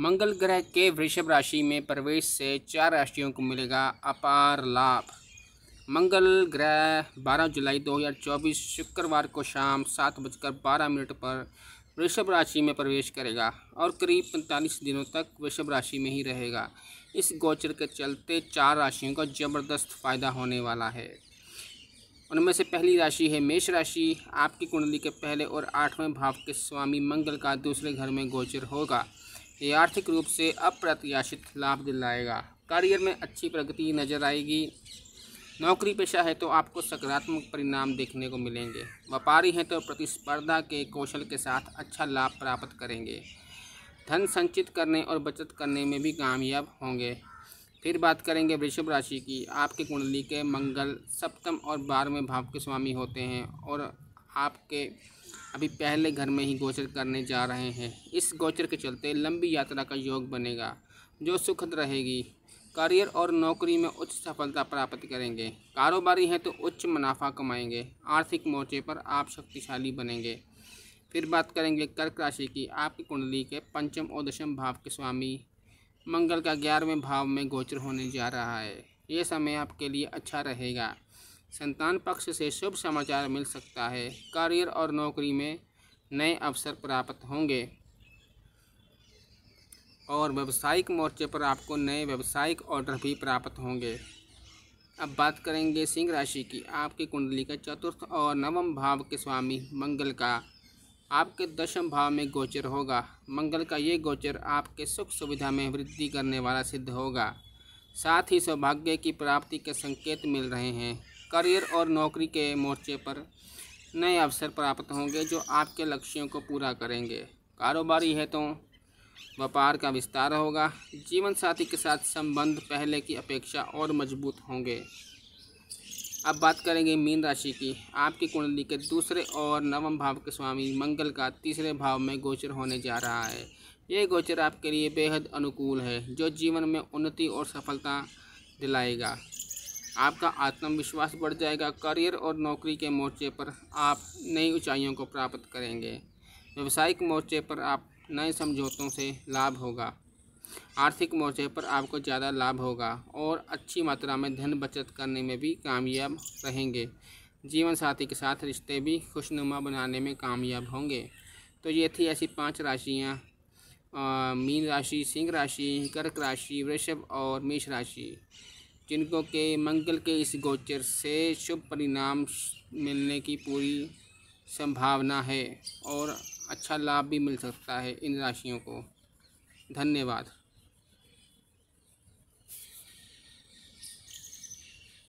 मंगल ग्रह के वृषभ राशि में प्रवेश से चार राशियों को मिलेगा अपार लाभ मंगल ग्रह 12 जुलाई 2024 शुक्रवार को शाम सात बजकर बारह मिनट पर वृषभ राशि में प्रवेश करेगा और करीब पैंतालीस दिनों तक वृषभ राशि में ही रहेगा इस गोचर के चलते चार राशियों का जबरदस्त फायदा होने वाला है उनमें से पहली राशि है मेष राशि आपकी कुंडली के पहले और आठवें भाव के स्वामी मंगल का दूसरे घर में गोचर होगा ये आर्थिक रूप से अप्रत्याशित लाभ दिलाएगा करियर में अच्छी प्रगति नजर आएगी नौकरी पेशा है तो आपको सकारात्मक परिणाम देखने को मिलेंगे व्यापारी हैं तो प्रतिस्पर्धा के कौशल के साथ अच्छा लाभ प्राप्त करेंगे धन संचित करने और बचत करने में भी कामयाब होंगे फिर बात करेंगे वृषभ राशि की आपके कुंडली के मंगल सप्तम और बारहवें भाव के स्वामी होते हैं और आपके अभी पहले घर में ही गोचर करने जा रहे हैं इस गोचर के चलते लंबी यात्रा का योग बनेगा जो सुखद रहेगी करियर और नौकरी में उच्च सफलता प्राप्त करेंगे कारोबारी हैं तो उच्च मुनाफा कमाएंगे आर्थिक मोर्चे पर आप शक्तिशाली बनेंगे फिर बात करेंगे कर्क राशि की आपकी कुंडली के पंचम और दशम भाव के स्वामी मंगल का ग्यारहवें भाव में गोचर होने जा रहा है ये समय आपके लिए अच्छा रहेगा संतान पक्ष से शुभ समाचार मिल सकता है करियर और नौकरी में नए अवसर प्राप्त होंगे और व्यावसायिक मोर्चे पर आपको नए व्यावसायिक ऑर्डर भी प्राप्त होंगे अब बात करेंगे सिंह राशि की आपकी कुंडली का चतुर्थ और नवम भाव के स्वामी मंगल का आपके दशम भाव में गोचर होगा मंगल का ये गोचर आपके सुख सुविधा में वृद्धि करने वाला सिद्ध होगा साथ ही सौभाग्य की प्राप्ति के संकेत मिल रहे हैं करियर और नौकरी के मोर्चे पर नए अवसर प्राप्त होंगे जो आपके लक्ष्यों को पूरा करेंगे कारोबारी है तो व्यापार का विस्तार होगा जीवन साथी के साथ संबंध पहले की अपेक्षा और मजबूत होंगे अब बात करेंगे मीन राशि की आपकी कुंडली के दूसरे और नवम भाव के स्वामी मंगल का तीसरे भाव में गोचर होने जा रहा है ये गोचर आपके लिए बेहद अनुकूल है जो जीवन में उन्नति और सफलता दिलाएगा आपका आत्मविश्वास बढ़ जाएगा करियर और नौकरी के मोर्चे पर आप नई ऊंचाइयों को प्राप्त करेंगे व्यवसायिक मोर्चे पर आप नए समझौतों से लाभ होगा आर्थिक मोर्चे पर आपको ज़्यादा लाभ होगा और अच्छी मात्रा में धन बचत करने में भी कामयाब रहेंगे जीवन साथी के साथ रिश्ते भी खुशनुमा बनाने में कामयाब होंगे तो ये थी ऐसी पांच राशियाँ मीन राशि सिंह राशि कर्क राशि वृषभ और मेष राशि जिनको के मंगल के इस गोचर से शुभ परिणाम मिलने की पूरी संभावना है और अच्छा लाभ भी मिल सकता है इन राशियों को धन्यवाद